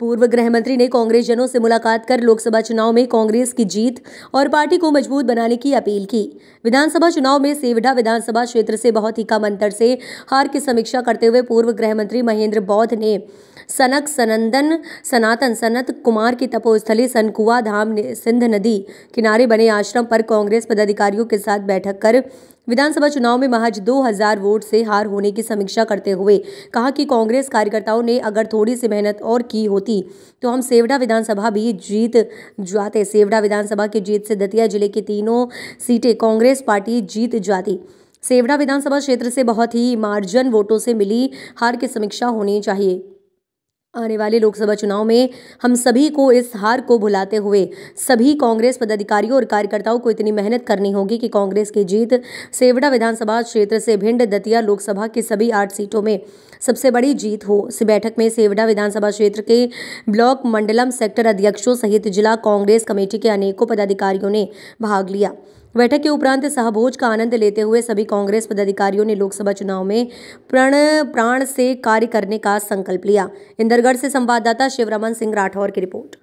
पूर्व गृह मंत्री ने कांग्रेस जनों से मुलाकात कर लोकसभा चुनाव में कांग्रेस की जीत और पार्टी को मजबूत बनाने की अपील की विधानसभा चुनाव में सेवढ़ा विधानसभा क्षेत्र से बहुत ही कम अंतर से हार की समीक्षा करते हुए पूर्व गृह मंत्री महेंद्र बौद्ध ने सनक सनंदन सनातन सनत कुमार की तपोस्थली सनकुआ धाम सिंध नदी किनारे बने आश्रम पर कांग्रेस पदाधिकारियों के साथ बैठक कर विधानसभा चुनाव में महज 2000 वोट से हार होने की समीक्षा करते हुए कहा कि कांग्रेस कार्यकर्ताओं ने अगर थोड़ी सी मेहनत और की होती तो हम सेवडा विधानसभा भी जीत जाते सेवडा विधानसभा की जीत से दतिया जिले की तीनों सीटें कांग्रेस पार्टी जीत जाती सेवड़ा विधानसभा क्षेत्र से बहुत ही मार्जन वोटों से मिली हार की समीक्षा होनी चाहिए आने वाले लोकसभा चुनाव में हम सभी को इस हार को भुलाते हुए सभी कांग्रेस पदाधिकारियों और कार्यकर्ताओं को इतनी मेहनत करनी होगी कि कांग्रेस की जीत सेवड़ा विधानसभा क्षेत्र से भिंड दतिया लोकसभा की सभी आठ सीटों में सबसे बड़ी जीत हो इस बैठक में सेवड़ा विधानसभा क्षेत्र के ब्लॉक मंडलम सेक्टर अध्यक्षों सहित जिला कांग्रेस कमेटी के अनेकों पदाधिकारियों ने भाग लिया बैठक के उपरांत सहभोज का आनंद लेते हुए सभी कांग्रेस पदाधिकारियों ने लोकसभा चुनाव में प्रण प्राण से कार्य करने का संकल्प लिया इंदरगढ़ से संवाददाता शिवरमन सिंह राठौर की रिपोर्ट